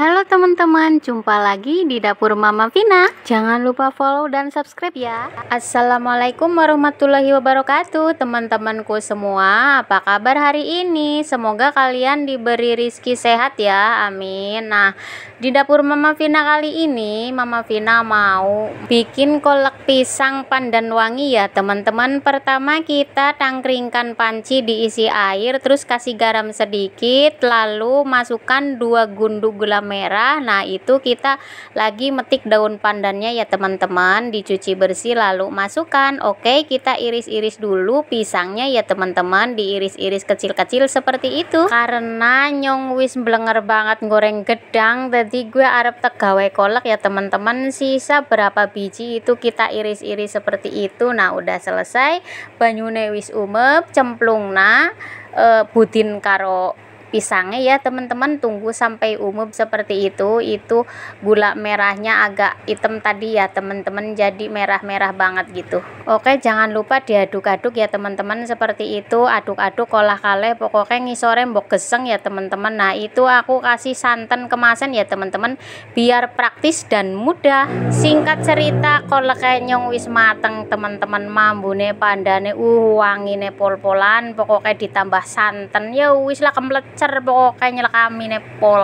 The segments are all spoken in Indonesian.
Halo teman-teman, jumpa lagi di dapur Mama Vina. Jangan lupa follow dan subscribe ya. Assalamualaikum warahmatullahi wabarakatuh, teman-temanku semua. Apa kabar hari ini? Semoga kalian diberi rizki sehat ya. Amin. Nah, di dapur Mama Vina kali ini, Mama Vina mau bikin kolak pisang pandan wangi ya, teman-teman. Pertama kita tangkringkan panci diisi air, terus kasih garam sedikit, lalu masukkan dua gunduk gula merah nah itu kita lagi metik daun pandannya ya teman-teman dicuci bersih lalu masukkan oke kita iris-iris dulu pisangnya ya teman-teman diiris-iris kecil-kecil seperti itu karena nyong wis blenger banget goreng gedang jadi gue arep tegawe kolak ya teman-teman sisa berapa biji itu kita iris-iris seperti itu nah udah selesai banyune wis umep cemplungna e, budin karo pisangnya ya teman-teman tunggu sampai umum seperti itu itu gula merahnya agak hitam tadi ya teman-teman jadi merah-merah banget gitu oke jangan lupa diaduk-aduk ya teman-teman seperti itu aduk-aduk kolah kale pokoknya ngisore mbok geseng ya teman-teman nah itu aku kasih santan kemasan ya teman-teman biar praktis dan mudah singkat cerita kolah kenyong wis mateng teman-teman mambune pandane uh wangine pol-polan pokoknya ditambah santan ya wis lah kemlet pokoknya nyala kami nepol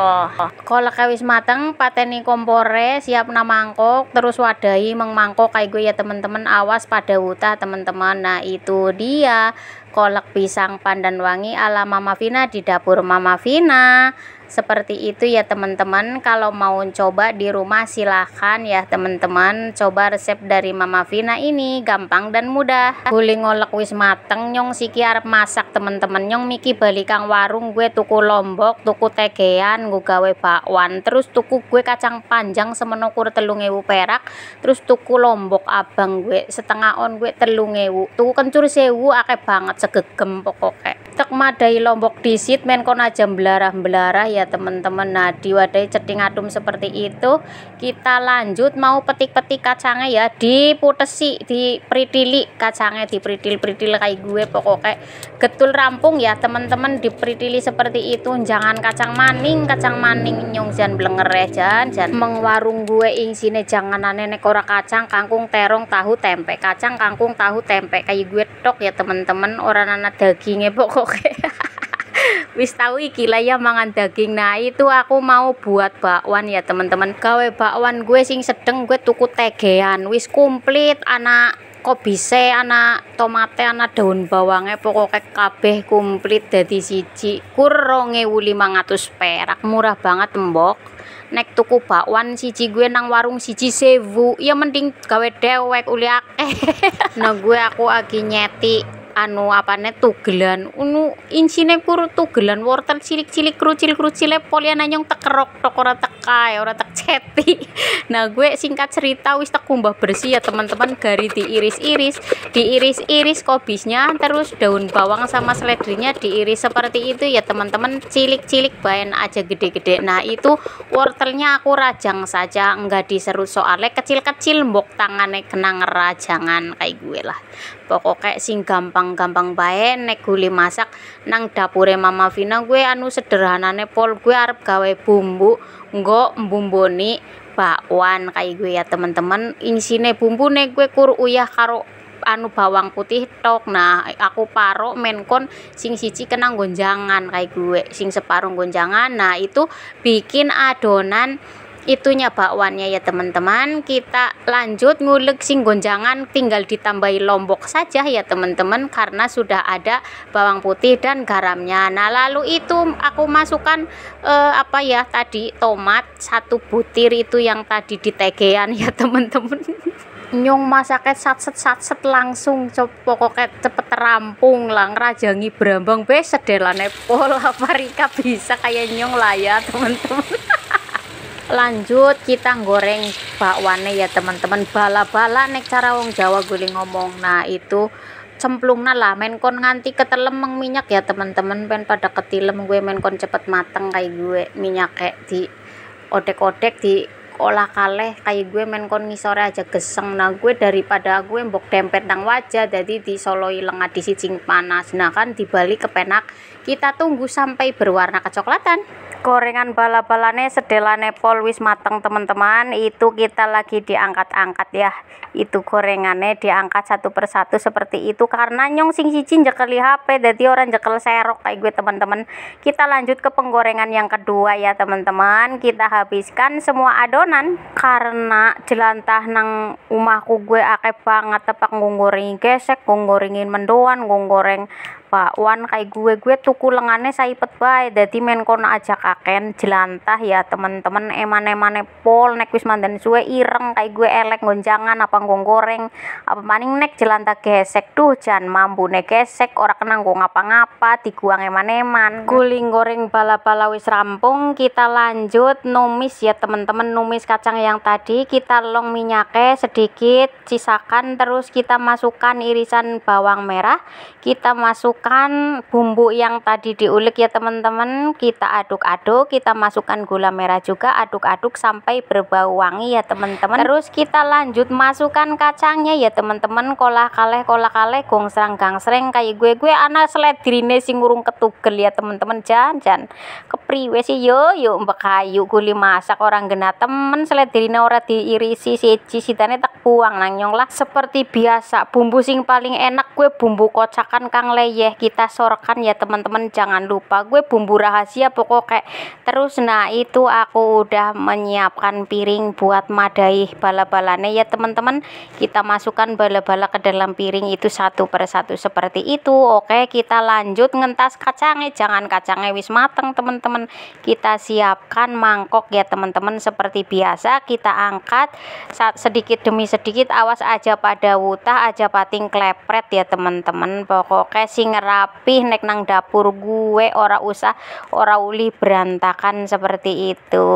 kalau kawis mateng pateni kompore siap na mangkok terus wadahi mengmangkok kayak gue ya teman-teman awas pada utah teman-teman nah itu dia kolak pisang pandan wangi ala Mama Vina di dapur Mama Vina seperti itu ya teman-teman kalau mau coba di rumah silahkan ya teman-teman coba resep dari Mama Vina ini gampang dan mudah guling ngolek wis mateng nyong siki arep masak teman-teman nyong miki balikang warung gue tuku lombok tuku tegean gue gawe bakwan terus tuku gue kacang panjang semenokur telung ewu perak terus tuku lombok abang gue setengah on gue telung ewu tuku kencur sewu akeh banget segegem pokoknya tek madai lombok disit menkon aja belarah-belarah ya teman-teman nah di wadai ceting adum seperti itu kita lanjut mau petik-petik kacangnya ya diputesi dipritili kacangnya dipritil-pritil kayak gue pokoknya getul rampung ya teman-teman dipritili seperti itu jangan kacang maning kacang maning nyong jan belenger ya jan jan mengwarung gue ing sini jangan aneh nekora kacang kangkung terong tahu tempe kacang kangkung tahu tempe kayak gue tok ya teman-teman orang anak dagingnya pokok oke wis tahu iki lah ya mangan daging nah itu aku mau buat bakwan ya teman-teman gawe bakwan gue sing sedeng gue tuku tegean wis komplit anak kobise anak tomate anak daun bawangnya pokoknya kabeh komplit dari siji kurronge wuli mangatus perak murah banget mbok nek tuku bakwan siji gue nang warung siji sewu ya mending gawe dewek uliak eh nah gue aku lagi nyeti anu apane tugelan unu insine kur tugelan wortel cilik-cilik krucil-krucile polian anyong tekerok tok ora teka ora teka Ceti nah gue singkat cerita wis tak kumbah bersih ya teman-teman gari diiris-iris diiris-iris kobisnya terus daun bawang sama seledrinya diiris seperti itu ya teman-teman cilik-cilik bayan aja gede-gede nah itu wortelnya aku rajang saja enggak diserut soalnya kecil-kecil mbok tangane kenang rajangan kayak gue lah pokoknya sing gampang-gampang bayan, nek guli masak nang dapure Mama Vina gue anu sederhanane pol gue arep gawe bumbu nggo mbumboni bakwan kayak gue ya teman-teman sini bumbune gue kur uyah karo anu bawang putih tok nah aku paro menkon sing sici kena gonjangan kayak gue sing separuh gonjangan nah itu bikin adonan itunya bakwannya ya teman-teman kita lanjut ngulek singgonjangan. tinggal ditambahi lombok saja ya teman-teman karena sudah ada bawang putih dan garamnya nah lalu itu aku masukkan eh, apa ya tadi tomat satu butir itu yang tadi ditegean ya teman-teman nyong masaknya set sat set langsung pokoknya cepet rampung lah ngerajangi berambang besedelan pola parika bisa kayak nyong lah ya teman-teman lanjut kita goreng bakwane ya teman-teman bala-bala nek cara wong Jawa guling ngomong nah itu cemplungna lah menkon nganti ketelemeng minyak ya teman-teman pen pada ketilem gue menkon cepet mateng kayak gue minyak kayak di odek-odek di olah kaleh kayak gue menkon ngisore aja geseng nah gue daripada gue mbok dempet nang wajah jadi disoloi lengah di sijing panas nah kan dibalik kepenak kita tunggu sampai berwarna kecoklatan gorengan bala-balane sedelane pol wis mateng teman-teman itu kita lagi diangkat-angkat ya itu gorengannya diangkat satu persatu seperti itu karena nyong sing cicin jekel HP jadi orang jekel serok kayak gue teman-teman kita lanjut ke penggorengan yang kedua ya teman-teman kita habiskan semua adonan karena jelantah nang umahku gue akeh banget tepak nggorengi gesek nggoringin mendoan nggoreng pak wan kayak gue gue tuku lengannya saipet bay, jadi main kono aja kaken jelantah ya temen-temen emane emane pol nek wis mandan suwe ireng kayak gue elek gonjangan apa ngong goreng apa maning nek jelantah gesek duh jan nek gesek ora kena gue ngapa-ngapa diguang eman-eman guling goreng bala-bala wis rampung kita lanjut numis ya temen-temen numis kacang yang tadi kita long minyaknya sedikit sisakan terus kita masukkan irisan bawang merah kita masuk masukkan bumbu yang tadi diulek ya teman-teman kita aduk-aduk kita masukkan gula merah juga aduk-aduk sampai berbau wangi ya teman-teman terus kita lanjut masukkan kacangnya ya teman-teman kolah kaleh kolah kaleh gong serang gang sereng kayak gue gue anak seledrine sing ngurung ketugel ya teman-teman jan jan kepriwe sih yo yo mbak kayu guli masak orang gena temen seledrine ora diirisi siji sitane tak buang nang lah seperti biasa bumbu sing paling enak gue bumbu kocakan kang leye ya kita sorkan ya teman-teman jangan lupa gue bumbu rahasia pokok kayak terus nah itu aku udah menyiapkan piring buat madai bala-balanya ya teman-teman kita masukkan bala-bala ke dalam piring itu satu per satu seperti itu oke kita lanjut ngentas kacangnya jangan kacangnya wis mateng teman-teman kita siapkan mangkok ya teman-teman seperti biasa kita angkat sedikit demi sedikit awas aja pada wutah aja pating klepret ya teman-teman pokoknya sing rapih nek nang dapur gue ora usah ora uli berantakan seperti itu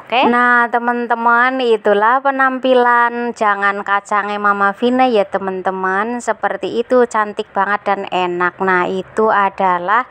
oke okay? nah teman-teman itulah penampilan jangan kacangnya mama Vina ya teman-teman seperti itu cantik banget dan enak nah itu adalah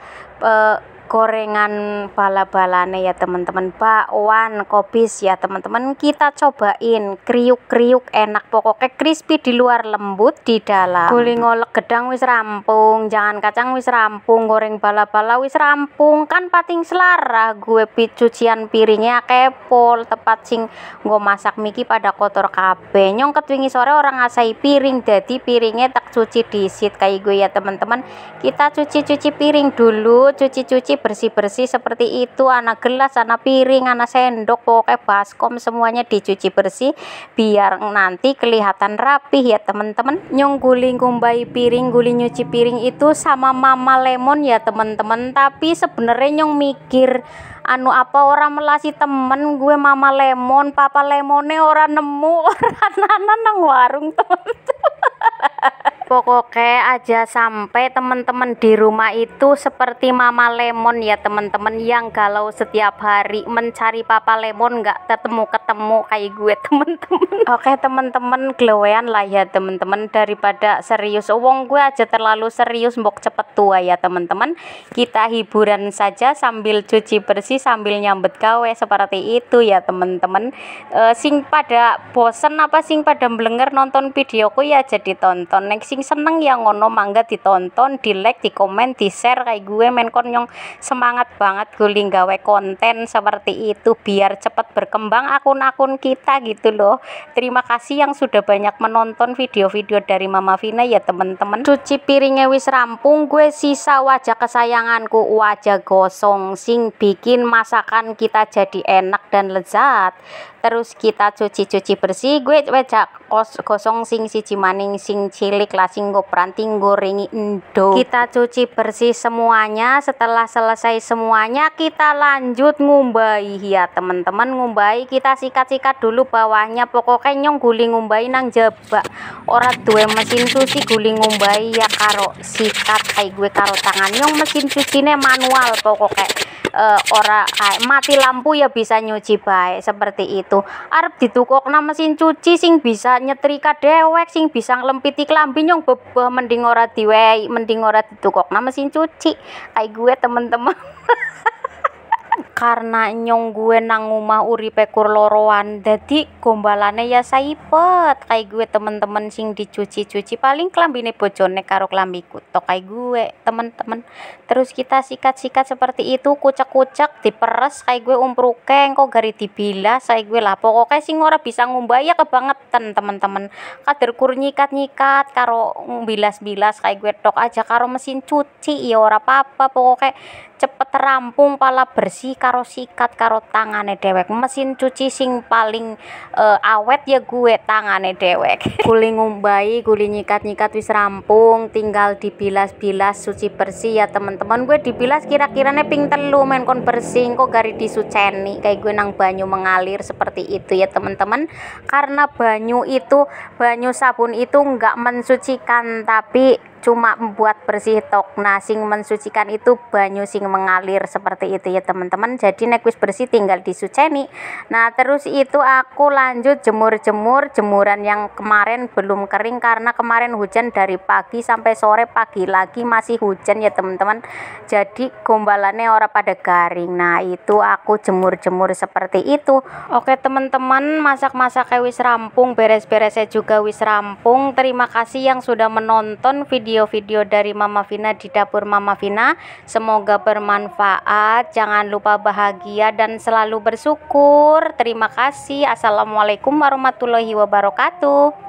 uh, gorengan bala-balane ya teman-teman bakwan kobis ya teman-teman kita cobain kriuk-kriuk enak pokoknya crispy di luar lembut di dalam guli ngolek gedang wis rampung jangan kacang wis rampung goreng bala-bala wis rampung kan pating selara gue cucian piringnya kepol tepat sing gue masak miki pada kotor kabe nyong ketwingi sore orang ngasai piring jadi piringnya tak cuci disit kayak gue ya teman-teman kita cuci-cuci piring dulu cuci-cuci bersih-bersih seperti itu anak gelas anak piring anak sendok pokoknya baskom semuanya dicuci bersih biar nanti kelihatan rapih ya teman-teman nyung guling kumbai piring guling nyuci piring itu sama mama lemon ya teman-teman tapi sebenarnya nyung mikir anu apa orang melasi temen gue mama lemon papa lemone orang nemu orang nanan nang warung teman-teman Pokoknya aja sampai teman-teman di rumah itu seperti Mama Lemon ya teman-teman yang galau setiap hari mencari Papa Lemon nggak ketemu-ketemu kayak gue teman-teman. Oke teman-teman gelewean lah ya teman-teman daripada serius. Oh, wong gue aja terlalu serius mbok cepet tua ya teman-teman. Kita hiburan saja sambil cuci bersih sambil nyambet gawe seperti itu ya teman-teman. E, sing pada bosen apa sing pada blenger nonton videoku ya jadi ditonton nek sing seneng ya ngono mangga ditonton di like di komen di share kayak gue men konyong semangat banget gue gawe konten seperti itu biar cepat berkembang akun-akun kita gitu loh terima kasih yang sudah banyak menonton video-video dari Mama Vina ya teman-teman cuci piringnya wis rampung gue sisa wajah kesayanganku wajah gosong sing bikin masakan kita jadi enak dan lezat terus kita cuci-cuci bersih gue wecak kos kosong sing siji maning sing cilik lah go pranting gorengi endo kita cuci bersih semuanya setelah selesai semuanya kita lanjut ngumbai ya teman-teman ngumbai kita sikat-sikat dulu bawahnya pokoknya nyong guling ngumbai nang jebak ora duwe mesin cuci guling ngombahi ya karo sikat kayak gue karo tangan yang mesin cucine manual pokoknya uh, eh, ora mati lampu ya bisa nyuci baik seperti itu arep nama mesin cuci sing bisa nyetrika dewek sing bisa nglempiti klambi nyong bebe mending ora diwei mending ora nama mesin cuci kayak gue temen-temen karena nyong gue nang umah uripe pekur loroan jadi gombalane ya saipet kai gue temen-temen sing dicuci-cuci paling kelambini bojone karo kelambiku tok kai gue temen-temen terus kita sikat-sikat seperti itu kucek-kucek diperes kai gue umprukeng kok gari dibilas kai gue lah pokoknya sing ora bisa ngumbah ya kebangetan temen-temen kader kur nyikat-nyikat karo bilas-bilas kai gue tok aja karo mesin cuci ya ora apa-apa pokoknya cepet rampung pala bersih karo sikat karo tangane dewek mesin cuci sing paling uh, awet ya gue tangane dewek guling ngumbai guling nyikat-nyikat wis rampung tinggal dibilas-bilas cuci bersih ya teman-teman gue dibilas kira-kiranya ping telu main kon bersih kok gari disuceni kayak gue nang banyu mengalir seperti itu ya teman-teman karena banyu itu banyu sabun itu nggak mensucikan tapi cuma membuat bersih tok sing mensucikan itu banyu sing mengalir seperti itu ya teman-teman jadi nek wis bersih tinggal disuceni nah terus itu aku lanjut jemur-jemur jemuran yang kemarin belum kering karena kemarin hujan dari pagi sampai sore pagi lagi masih hujan ya teman-teman jadi gombalannya ora pada garing nah itu aku jemur-jemur seperti itu oke teman-teman masak-masak wis rampung beres-beresnya juga wis rampung terima kasih yang sudah menonton video video-video dari Mama Vina di dapur Mama Vina. Semoga bermanfaat. Jangan lupa bahagia dan selalu bersyukur. Terima kasih. Assalamualaikum warahmatullahi wabarakatuh.